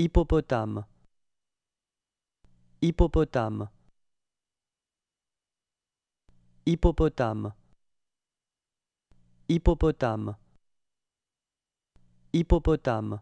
Hippopotame Hippopotame Hippopotame Hippopotame Hippopotame